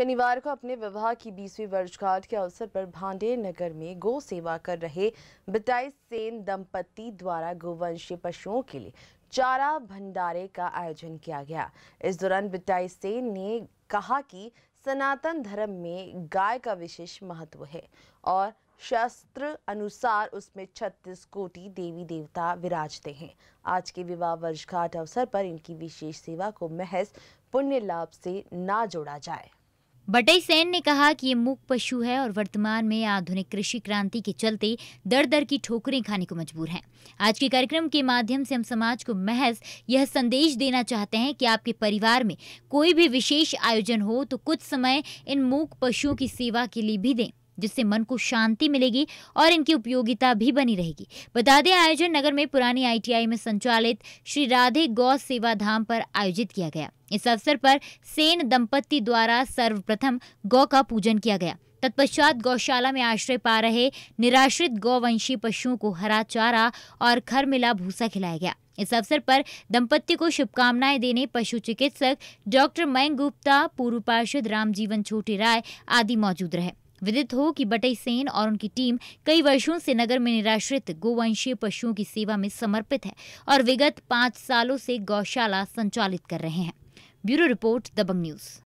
शनिवार को अपने विवाह की बीसवीं वर्षगांठ के अवसर पर भांडे नगर में गौ सेवा कर रहे बिटाई सेन दंपति द्वारा गोवंशीय पशुओं के लिए चारा भंडारे का आयोजन किया गया इस दौरान बिताई सेन ने कहा कि सनातन धर्म में गाय का विशेष महत्व है और शास्त्र अनुसार उसमें छत्तीस कोटि देवी देवता विराजते हैं आज के विवाह वर्षगांठ अवसर पर इनकी विशेष सेवा को महज पुण्य लाभ से ना जोड़ा जाए बटई सेन ने कहा कि ये मूक पशु है और वर्तमान में आधुनिक कृषि क्रांति के चलते दर दर की ठोकरें खाने को मजबूर हैं आज के कार्यक्रम के माध्यम से हम समाज को महज यह संदेश देना चाहते हैं कि आपके परिवार में कोई भी विशेष आयोजन हो तो कुछ समय इन मूक पशुओं की सेवा के लिए भी दें जिससे मन को शांति मिलेगी और इनकी उपयोगिता भी बनी रहेगी बता दें आयोजन नगर में पुरानी आईटीआई में संचालित श्री राधे गौ सेवा धाम पर आयोजित किया गया इस अवसर पर सेन दंपत्ति द्वारा सर्वप्रथम गौ का पूजन किया गया तत्पश्चात गौशाला में आश्रय पा रहे निराश्रित गौवंशी पशुओं को हरा चारा और खर मिला भूसा खिलाया गया इस अवसर पर दंपत्ति को शुभकामनाएं देने पशु चिकित्सक डॉक्टर मयंक गुप्ता पूर्व पार्षद रामजीवन छोटे राय आदि मौजूद रहे विदित हो कि बटई सेन और उनकी टीम कई वर्षों से नगर में निराश्रित गोवंशीय पशुओं की सेवा में समर्पित है और विगत पाँच सालों से गौशाला संचालित कर रहे हैं ब्यूरो रिपोर्ट दबंग न्यूज